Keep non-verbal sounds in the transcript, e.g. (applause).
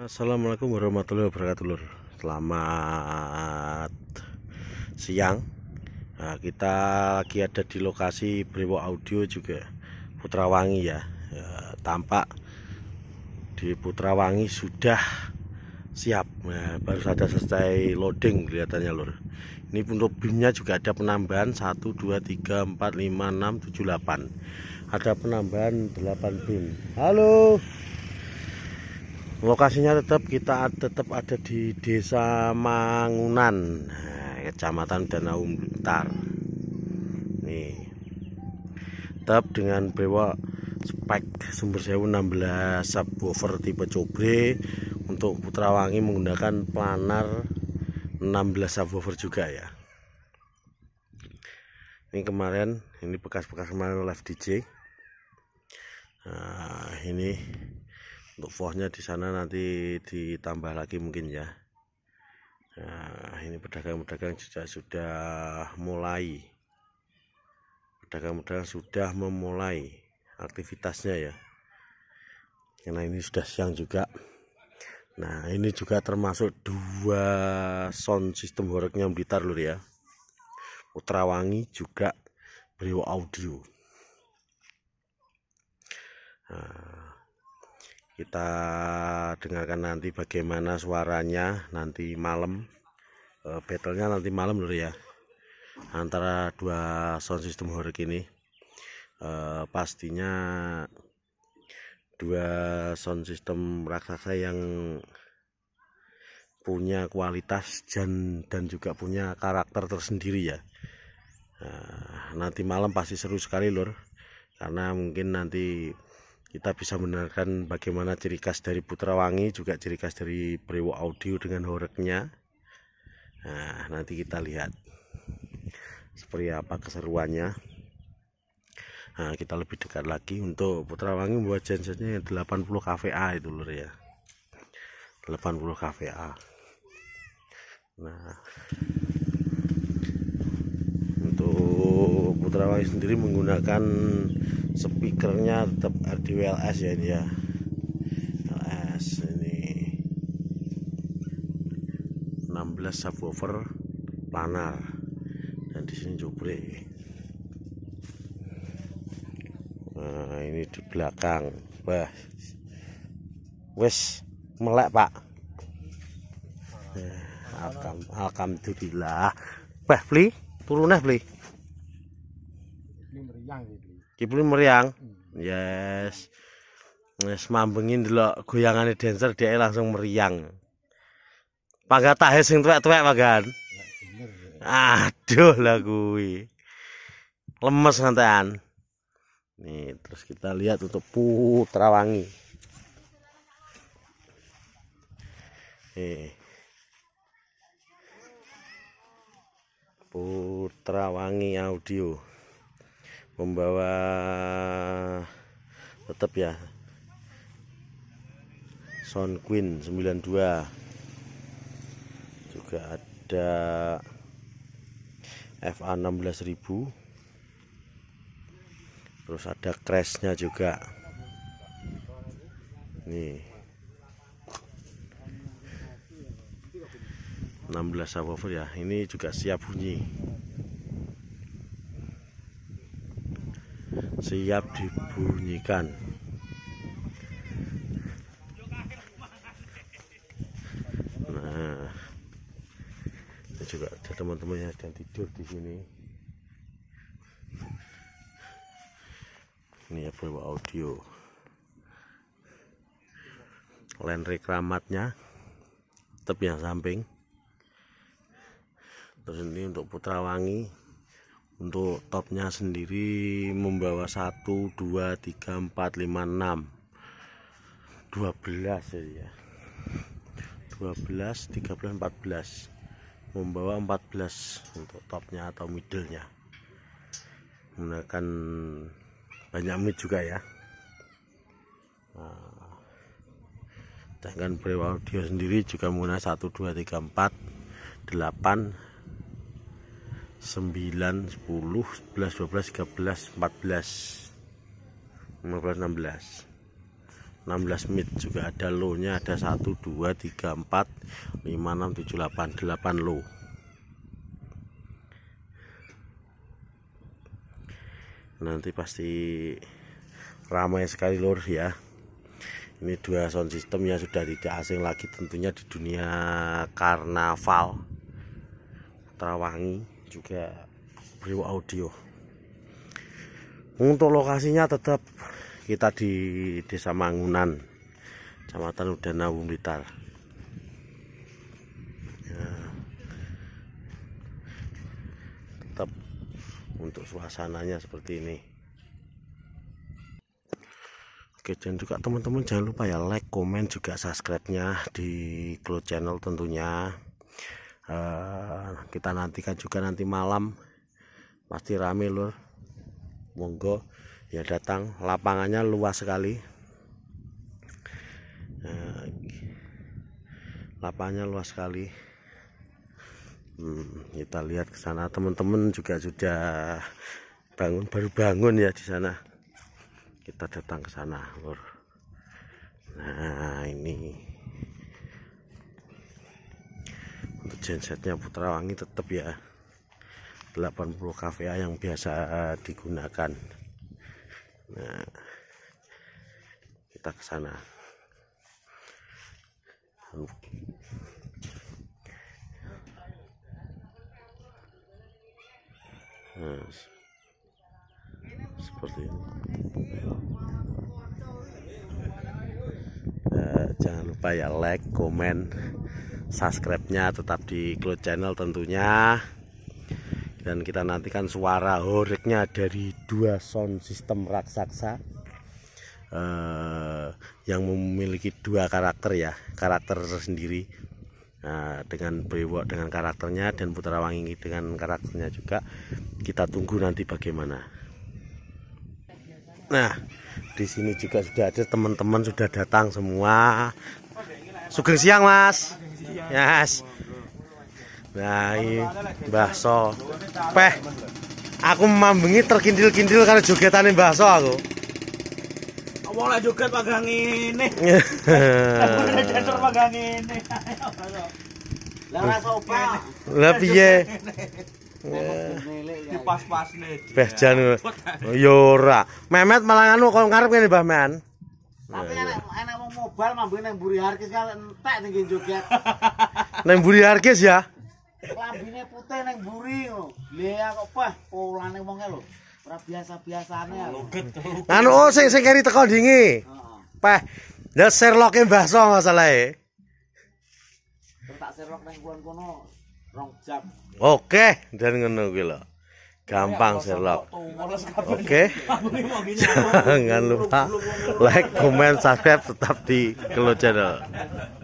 Assalamualaikum warahmatullahi wabarakatuh lor. Selamat siang nah, Kita lagi ada di lokasi Brewo Audio juga Putrawangi ya e, Tampak di Putrawangi sudah siap nah, Baru saja selesai loading kelihatannya lor Ini untuk bimnya juga ada penambahan 1, 2, 3, 4, 5, 6, 7, 8 Ada penambahan 8 bim Halo lokasinya tetap kita tetap ada di desa Mangunan nah, kecamatan Danau Blitar nih tetap dengan bawa spek sumber sewu 16 subwoofer tipe cobre untuk putra wangi menggunakan planar 16 subwoofer juga ya ini kemarin ini bekas-bekas kemarin live DJ nah, ini untuk vohnya di sana nanti ditambah lagi mungkin ya nah ini pedagang-pedagang juga sudah mulai pedagang-pedagang sudah memulai aktivitasnya ya karena ini sudah siang juga nah ini juga termasuk dua sound system horeknya Blitar lur ya Putrawangi juga Brio Audio nah, kita dengarkan nanti bagaimana suaranya nanti malam e, battlenya nanti malam dulu ya antara dua sound system horik ini e, pastinya dua sound system raksasa yang punya kualitas dan dan juga punya karakter tersendiri ya e, nanti malam pasti seru sekali lor karena mungkin nanti kita bisa mendengarkan bagaimana ciri khas dari Putra Wangi juga ciri khas dari Brewo Audio dengan horeknya nah nanti kita lihat seperti apa keseruannya nah kita lebih dekat lagi untuk Putra Wangi buat gensetnya 80 kVA itu lur ya 80 kVA nah untuk Putra Wangi sendiri menggunakan speakernya tetap di ya ini ya LS ini 16 subwoofer planar dan di sini jupre nah ini di belakang wah wes melek pak nah, Alham, alhamdulillah wah beli turunah beli ini meriang gitu. Kipun meriang. Hmm. Yes. Wis mambengin dulu goyangannya dancer dia langsung meriang. Pangga tahe tua tuwek-tuwek panggan. Ya. Aduh lah kuwi. Lemes nantian. Nih, terus kita lihat untuk Putra Wangi. Eh. Putra Wangi Audio membawa tetap ya Sound Queen 92 juga ada FA 16000 terus ada crashnya juga nih 16 subwoofer ya ini juga siap bunyi siap dibunyikan nah ini juga ada teman-teman yang sedang tidur di sini ini ya bawa audio len kramatnya tetap yang samping terus ini untuk putra wangi untuk topnya sendiri membawa 1 2 3 4 5 6 12 ya 12 13 14 membawa 14 untuk topnya atau middlenya menggunakan banyak mid juga ya nah, sedangkan Brew Audio sendiri juga menggunakan 1 2 3 4 8 9 10 11 12 13 14 15 16 16 mid juga ada low nya ada 1 2 3 4 5 6 7 8 8 low nanti pasti ramai sekali lur ya ini dua sound system yang sudah tidak asing lagi tentunya di dunia karnaval Terawangi juga Brio Audio untuk lokasinya tetap kita di Desa Mangunan Kecamatan Udana Blitar ya. tetap untuk suasananya seperti ini Oke dan juga teman-teman jangan lupa ya like, komen juga subscribe-nya di Glow Channel tentunya. Eh, kita nantikan juga nanti malam pasti rame lur monggo ya datang lapangannya luas sekali lapangnya eh, lapangannya luas sekali hmm, kita lihat ke sana teman-teman juga sudah bangun baru bangun ya di sana kita datang ke sana lur nah ini untuk gensetnya Putra Wangi tetap ya 80 kVA yang biasa eh, digunakan nah kita ke sana nah, seperti ini nah, jangan lupa ya like, komen subscribe-nya tetap di Cloud Channel tentunya dan kita nantikan suara horeknya dari dua sound system raksasa eh, yang memiliki dua karakter ya karakter sendiri nah, dengan brewok dengan karakternya dan Putra Wangi dengan karakternya juga kita tunggu nanti bagaimana nah di sini juga sudah ada teman-teman sudah datang semua sugeng siang mas Yes. Bayi, bakso. Peh. Aku mambengi terkindil-kindil karena jogetan ini bakso aku. Kamu (laughs) lah joget pagang ini. Kamu lah pagang ini. Lah sopa. Lah piye. pas-pas nih. Beh jan. Yora. Mehmet malah anu kok ngarep ngene Mbah Men. Tapi bubar mambu neng buri harkis entek neng joget (laughs) neng buri harkis ya lambine putih neng buri lea kok pah polane wonge lho ora biasa biasane anu oh sing sing keri teko dingi pah the sherlock e mbah so masalahe tak sherlock neng kono rong jam oke dan ngono kuwi lho Gampang iya, Sherlock. Oke. (laughs) Jangan lupa like, comment, subscribe tetap di Kelo Channel.